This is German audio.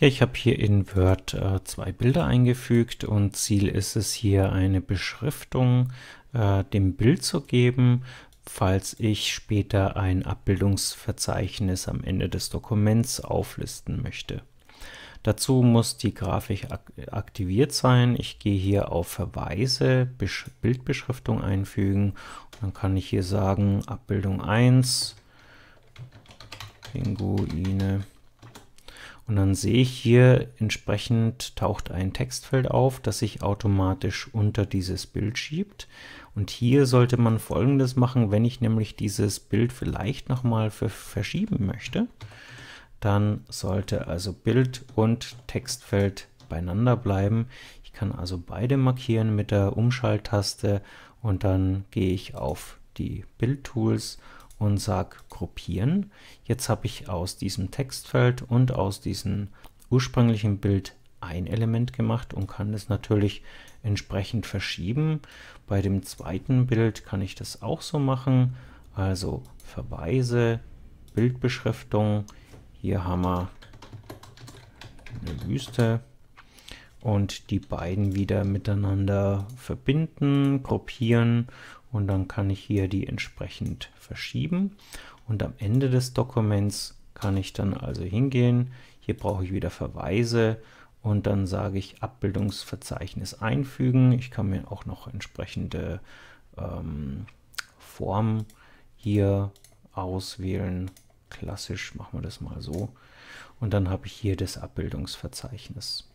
Ja, ich habe hier in Word äh, zwei Bilder eingefügt und Ziel ist es hier eine Beschriftung äh, dem Bild zu geben, falls ich später ein Abbildungsverzeichnis am Ende des Dokuments auflisten möchte. Dazu muss die Grafik ak aktiviert sein. Ich gehe hier auf Verweise, Besch Bildbeschriftung einfügen und dann kann ich hier sagen Abbildung 1, Pinguine und dann sehe ich hier entsprechend taucht ein Textfeld auf, das sich automatisch unter dieses Bild schiebt. Und hier sollte man folgendes machen, wenn ich nämlich dieses Bild vielleicht nochmal verschieben möchte, dann sollte also Bild und Textfeld beieinander bleiben. Ich kann also beide markieren mit der Umschalttaste und dann gehe ich auf die Bildtools und sage Gruppieren. Jetzt habe ich aus diesem Textfeld und aus diesem ursprünglichen Bild ein Element gemacht und kann es natürlich entsprechend verschieben. Bei dem zweiten Bild kann ich das auch so machen. Also Verweise, Bildbeschriftung. Hier haben wir eine Wüste und die beiden wieder miteinander verbinden, gruppieren und dann kann ich hier die entsprechend verschieben und am Ende des Dokuments kann ich dann also hingehen, hier brauche ich wieder Verweise und dann sage ich Abbildungsverzeichnis einfügen. Ich kann mir auch noch entsprechende ähm, Formen hier auswählen. Klassisch machen wir das mal so. Und dann habe ich hier das Abbildungsverzeichnis.